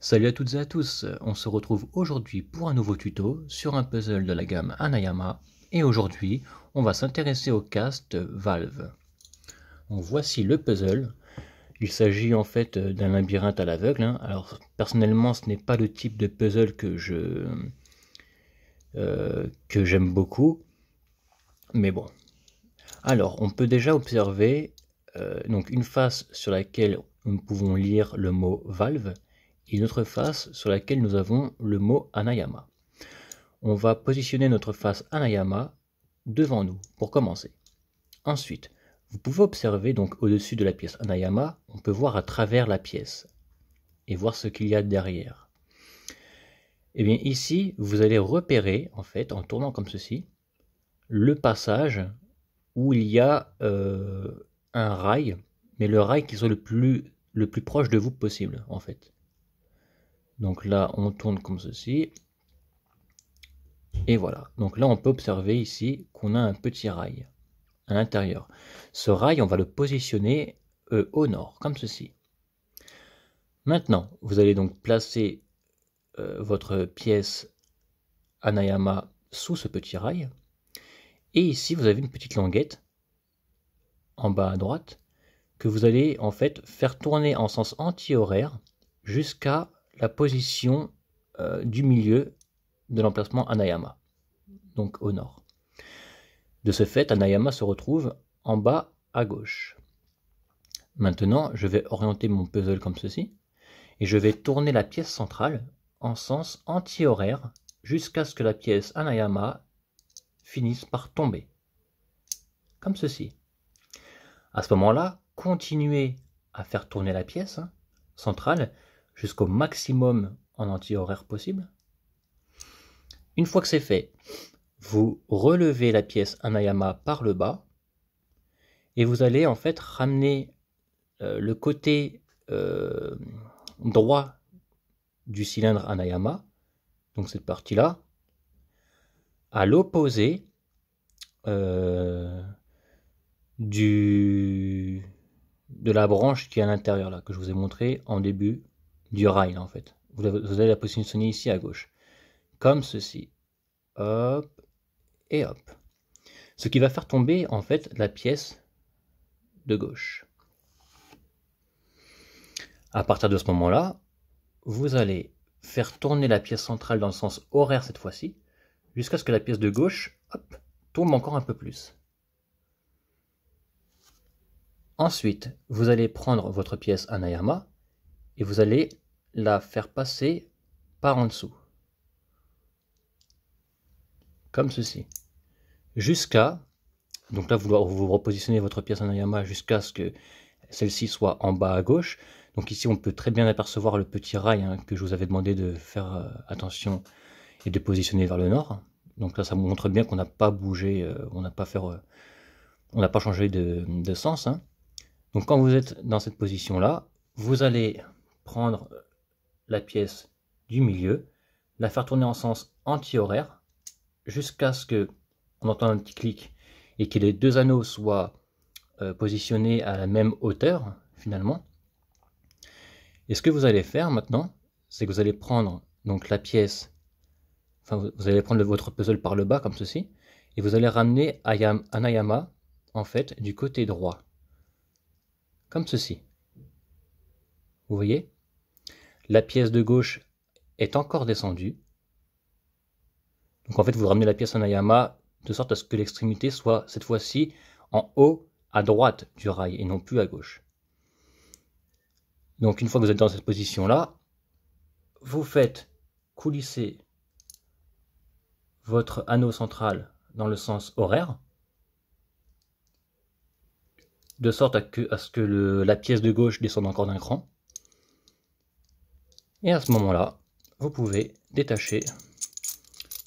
Salut à toutes et à tous, on se retrouve aujourd'hui pour un nouveau tuto sur un puzzle de la gamme Anayama et aujourd'hui on va s'intéresser au cast Valve. voici le puzzle, il s'agit en fait d'un labyrinthe à l'aveugle, hein. alors personnellement ce n'est pas le type de puzzle que je euh, que j'aime beaucoup, mais bon. Alors on peut déjà observer euh, donc une face sur laquelle nous pouvons lire le mot valve, et une face sur laquelle nous avons le mot Anayama. On va positionner notre face Anayama devant nous pour commencer. Ensuite, vous pouvez observer donc au-dessus de la pièce Anayama, on peut voir à travers la pièce et voir ce qu'il y a derrière. Et eh bien ici, vous allez repérer en fait en tournant comme ceci le passage où il y a euh, un rail, mais le rail qui soit le plus le plus proche de vous possible en fait. Donc là, on tourne comme ceci. Et voilà. Donc là, on peut observer ici qu'on a un petit rail à l'intérieur. Ce rail, on va le positionner euh, au nord, comme ceci. Maintenant, vous allez donc placer euh, votre pièce Anayama sous ce petit rail. Et ici, vous avez une petite languette en bas à droite que vous allez en fait faire tourner en sens anti-horaire jusqu'à la position euh, du milieu de l'emplacement Anayama, donc au nord. De ce fait, Anayama se retrouve en bas à gauche. Maintenant, je vais orienter mon puzzle comme ceci, et je vais tourner la pièce centrale en sens antihoraire, jusqu'à ce que la pièce Anayama finisse par tomber. Comme ceci. À ce moment-là, continuez à faire tourner la pièce hein, centrale jusqu'au maximum en anti-horaire possible. Une fois que c'est fait, vous relevez la pièce Anayama par le bas et vous allez en fait ramener euh, le côté euh, droit du cylindre Anayama, donc cette partie-là, à l'opposé euh, du de la branche qui est à l'intérieur là que je vous ai montré en début du rail en fait. Vous allez la positionner ici à gauche, comme ceci. Hop et hop. Ce qui va faire tomber en fait la pièce de gauche. À partir de ce moment-là, vous allez faire tourner la pièce centrale dans le sens horaire cette fois-ci, jusqu'à ce que la pièce de gauche hop, tombe encore un peu plus. Ensuite, vous allez prendre votre pièce Anayama, et vous allez la faire passer par en dessous. Comme ceci. Jusqu'à, donc là vous, vous repositionnez votre pièce en ayama jusqu'à ce que celle-ci soit en bas à gauche. Donc ici on peut très bien apercevoir le petit rail hein, que je vous avais demandé de faire euh, attention et de positionner vers le nord. Donc là ça montre bien qu'on n'a pas bougé, euh, on n'a pas euh, on n'a pas changé de, sens. Hein. Donc quand vous êtes dans cette position là, vous allez prendre euh, la pièce du milieu, la faire tourner en sens anti-horaire jusqu'à ce que on entende un petit clic et que les deux anneaux soient euh, positionnés à la même hauteur finalement. Et ce que vous allez faire maintenant, c'est que vous allez prendre donc la pièce, enfin vous allez prendre votre puzzle par le bas comme ceci, et vous allez ramener Ayam, Anayama en fait du côté droit, comme ceci. Vous voyez la pièce de gauche est encore descendue. Donc en fait, vous ramenez la pièce en ayama de sorte à ce que l'extrémité soit cette fois-ci en haut à droite du rail et non plus à gauche. Donc une fois que vous êtes dans cette position-là, vous faites coulisser votre anneau central dans le sens horaire, de sorte à, que, à ce que la pièce de gauche descende encore d'un cran. Et à ce moment-là, vous pouvez détacher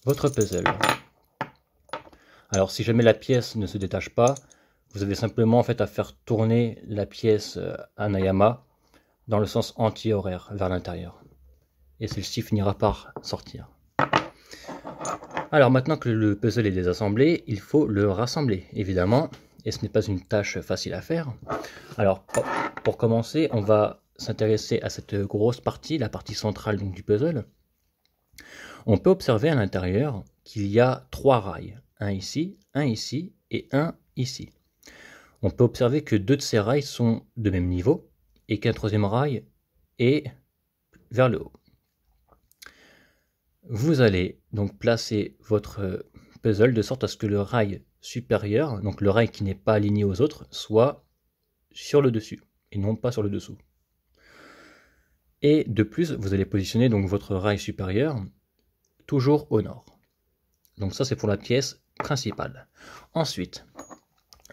votre puzzle. Alors si jamais la pièce ne se détache pas, vous avez simplement en fait à faire tourner la pièce Anayama euh, dans le sens anti-horaire vers l'intérieur. Et celle-ci finira par sortir. Alors maintenant que le puzzle est désassemblé, il faut le rassembler, évidemment, et ce n'est pas une tâche facile à faire. Alors pour commencer, on va s'intéresser à cette grosse partie, la partie centrale donc, du puzzle, on peut observer à l'intérieur qu'il y a trois rails. Un ici, un ici et un ici. On peut observer que deux de ces rails sont de même niveau et qu'un troisième rail est vers le haut. Vous allez donc placer votre puzzle de sorte à ce que le rail supérieur, donc le rail qui n'est pas aligné aux autres, soit sur le dessus et non pas sur le dessous. Et de plus, vous allez positionner donc votre rail supérieur toujours au nord. Donc ça, c'est pour la pièce principale. Ensuite,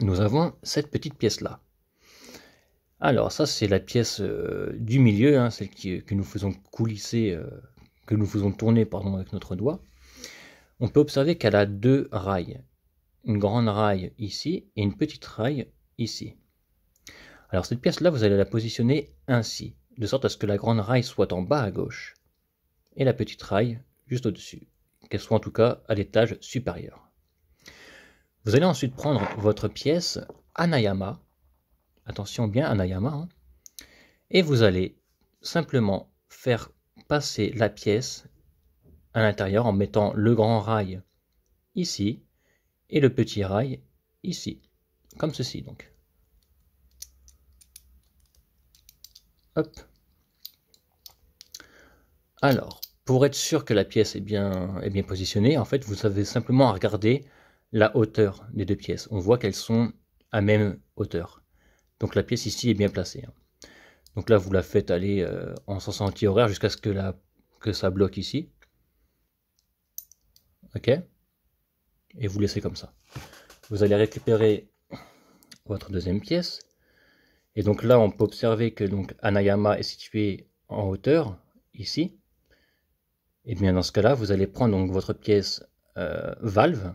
nous avons cette petite pièce-là. Alors ça, c'est la pièce euh, du milieu, hein, celle qui, que nous faisons coulisser, euh, que nous faisons tourner pardon, avec notre doigt. On peut observer qu'elle a deux rails. Une grande rail ici et une petite rail ici. Alors cette pièce-là, vous allez la positionner ainsi de sorte à ce que la grande raille soit en bas à gauche, et la petite rail juste au-dessus, qu'elle soit en tout cas à l'étage supérieur. Vous allez ensuite prendre votre pièce Anayama, attention bien Anayama, hein. et vous allez simplement faire passer la pièce à l'intérieur en mettant le grand rail ici et le petit rail ici, comme ceci donc. Alors, pour être sûr que la pièce est bien, est bien positionnée, en fait, vous avez simplement à regarder la hauteur des deux pièces. On voit qu'elles sont à même hauteur. Donc la pièce ici est bien placée. Hein. Donc là, vous la faites aller euh, en sens anti-horaire jusqu'à ce que, la, que ça bloque ici. OK Et vous laissez comme ça. Vous allez récupérer votre deuxième pièce. Et donc là, on peut observer que donc Anayama est situé en hauteur, ici. Et bien dans ce cas-là, vous allez prendre donc votre pièce euh, valve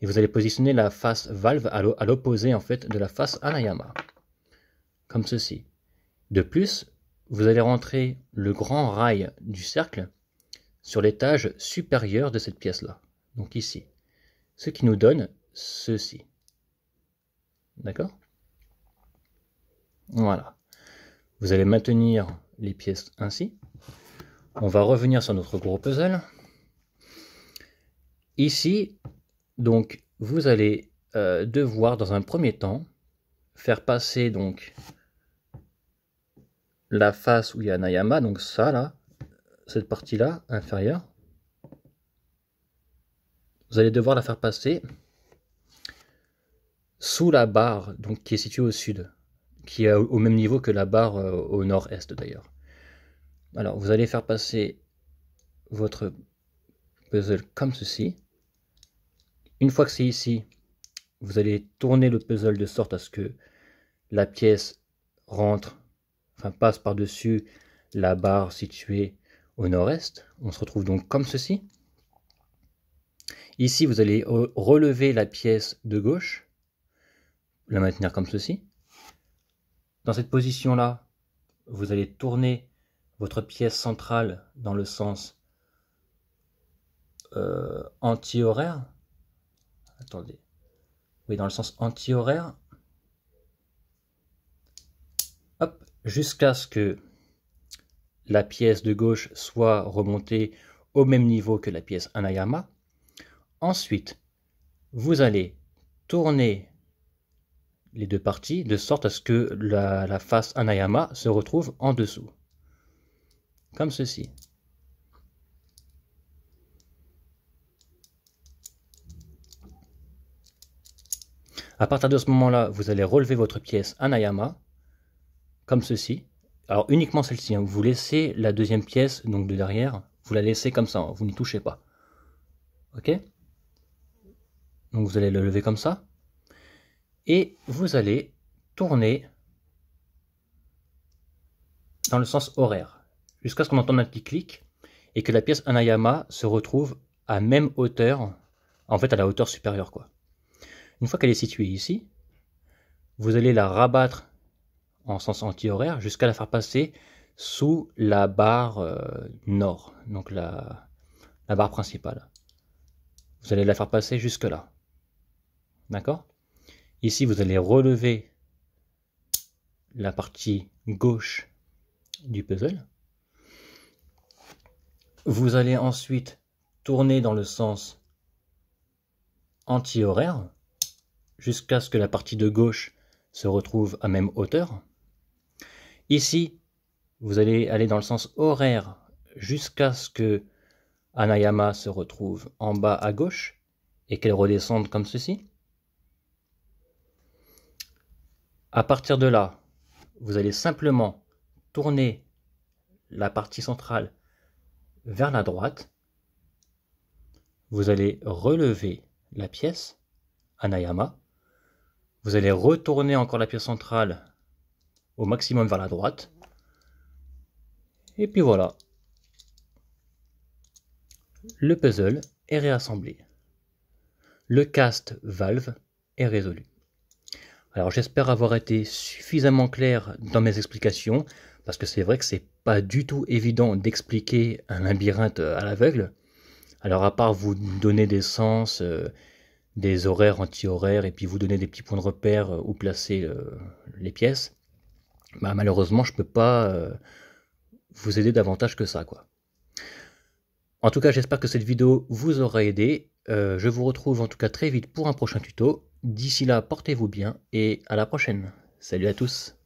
et vous allez positionner la face valve à l'opposé en fait de la face Anayama, comme ceci. De plus, vous allez rentrer le grand rail du cercle sur l'étage supérieur de cette pièce-là, donc ici. Ce qui nous donne ceci. D'accord voilà. Vous allez maintenir les pièces ainsi. On va revenir sur notre gros puzzle. Ici, donc, vous allez euh, devoir, dans un premier temps, faire passer donc la face où il y a Nayama, donc ça là, cette partie-là, inférieure, vous allez devoir la faire passer sous la barre donc, qui est située au sud qui est au même niveau que la barre euh, au nord-est d'ailleurs. Alors, vous allez faire passer votre puzzle comme ceci. Une fois que c'est ici, vous allez tourner le puzzle de sorte à ce que la pièce rentre, enfin passe par-dessus la barre située au nord-est. On se retrouve donc comme ceci. Ici, vous allez relever la pièce de gauche, la maintenir comme ceci. Dans cette position-là, vous allez tourner votre pièce centrale dans le sens euh, anti-horaire. Attendez. Oui, dans le sens anti-horaire. Hop, jusqu'à ce que la pièce de gauche soit remontée au même niveau que la pièce Anayama. Ensuite, vous allez tourner les deux parties de sorte à ce que la, face anayama se retrouve en dessous. Comme ceci. À partir de ce moment-là, vous allez relever votre pièce anayama, comme ceci. Alors uniquement celle-ci, hein. vous laissez la deuxième pièce, donc de derrière, vous la laissez comme ça, hein. vous n'y touchez pas. Ok Donc vous allez le lever comme ça et vous allez tourner dans le sens horaire jusqu'à ce qu'on entende un petit clic et que la pièce Anayama se retrouve à même hauteur, en fait à la hauteur supérieure quoi. Une fois qu'elle est située ici, vous allez la rabattre en sens anti-horaire jusqu'à la faire passer sous la barre euh, nord, donc la barre principale. Vous allez la faire passer jusque là. D'accord Ici, vous allez relever la partie gauche du puzzle. Vous allez ensuite tourner dans le sens anti-horaire jusqu'à ce que la partie de gauche se retrouve à même hauteur. Ici, vous allez aller dans le sens horaire jusqu'à ce que Anayama se retrouve en bas à gauche et qu'elle redescende comme ceci. À partir de là, vous allez simplement tourner la partie centrale vers la droite. Vous allez relever la pièce, Anayama. Vous allez retourner encore la pièce centrale au maximum vers la droite. Et puis voilà. Le puzzle est réassemblé. Le cast valve est résolu. Alors j'espère avoir été suffisamment clair dans mes explications, parce que c'est vrai que c'est pas du tout évident d'expliquer un labyrinthe euh, à l'aveugle. Alors à part vous donner des sens, euh, des horaires, anti-horaires, et puis vous donner des petits points de repère euh, où placer les pièces, bah malheureusement je peux pas vous aider davantage que ça quoi. En tout cas j'espère que cette vidéo vous aura aidé euh, je vous retrouve en tout cas très vite pour un prochain tuto. D'ici là, portez-vous bien et à la prochaine. Salut à tous